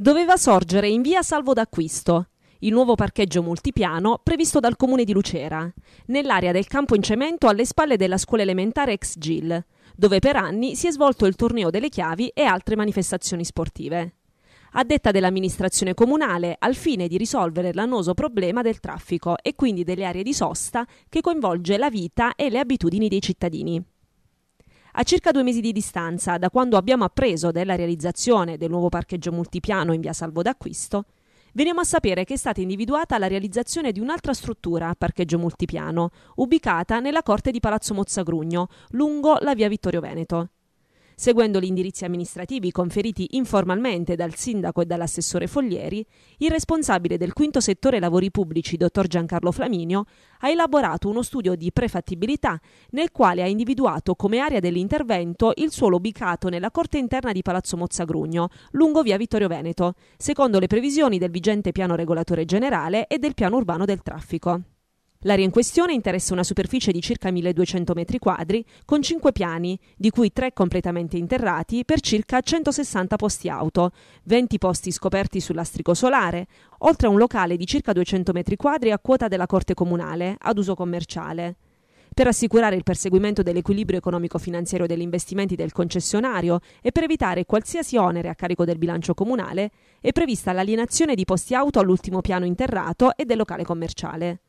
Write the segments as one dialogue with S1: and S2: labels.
S1: doveva sorgere in via Salvo d'Acquisto, il nuovo parcheggio multipiano previsto dal comune di Lucera, nell'area del campo in cemento alle spalle della scuola elementare ex Gil, dove per anni si è svolto il torneo delle chiavi e altre manifestazioni sportive. A detta dell'amministrazione comunale, al fine di risolvere l'annoso problema del traffico e quindi delle aree di sosta che coinvolge la vita e le abitudini dei cittadini. A circa due mesi di distanza da quando abbiamo appreso della realizzazione del nuovo parcheggio multipiano in via Salvo d'Acquisto, veniamo a sapere che è stata individuata la realizzazione di un'altra struttura a parcheggio multipiano, ubicata nella corte di Palazzo Mozzagrugno, lungo la via Vittorio Veneto. Seguendo gli indirizzi amministrativi conferiti informalmente dal sindaco e dall'assessore Foglieri, il responsabile del quinto settore lavori pubblici, dottor Giancarlo Flaminio, ha elaborato uno studio di prefattibilità nel quale ha individuato come area dell'intervento il suolo ubicato nella corte interna di Palazzo Mozzagrugno, lungo via Vittorio Veneto, secondo le previsioni del vigente piano regolatore generale e del piano urbano del traffico. L'area in questione interessa una superficie di circa 1200 m2 con 5 piani, di cui 3 completamente interrati per circa 160 posti auto, 20 posti scoperti sul lastrico solare, oltre a un locale di circa 200 m2 a quota della Corte Comunale, ad uso commerciale. Per assicurare il perseguimento dell'equilibrio economico-finanziario degli investimenti del concessionario e per evitare qualsiasi onere a carico del bilancio comunale, è prevista l'alienazione di posti auto all'ultimo piano interrato e del locale commerciale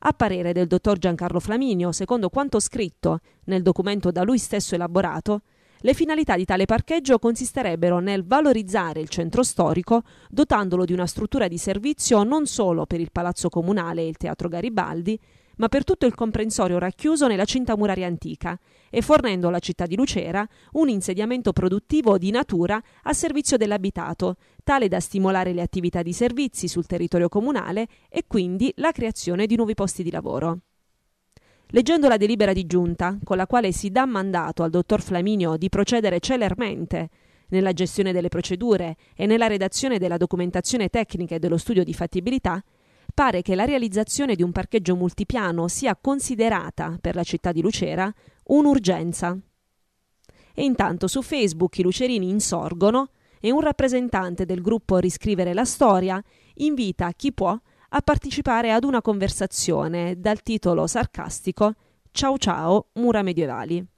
S1: a parere del dottor Giancarlo Flaminio, secondo quanto scritto nel documento da lui stesso elaborato, le finalità di tale parcheggio consisterebbero nel valorizzare il centro storico, dotandolo di una struttura di servizio non solo per il Palazzo Comunale e il Teatro Garibaldi, ma per tutto il comprensorio racchiuso nella cinta muraria antica e fornendo alla città di Lucera un insediamento produttivo di natura a servizio dell'abitato, tale da stimolare le attività di servizi sul territorio comunale e quindi la creazione di nuovi posti di lavoro. Leggendo la delibera di giunta, con la quale si dà mandato al dottor Flaminio di procedere celermente nella gestione delle procedure e nella redazione della documentazione tecnica e dello studio di fattibilità, pare che la realizzazione di un parcheggio multipiano sia considerata per la città di Lucera un'urgenza. E intanto su Facebook i lucerini insorgono e un rappresentante del gruppo Riscrivere la storia invita chi può a partecipare ad una conversazione dal titolo sarcastico Ciao ciao mura medievali.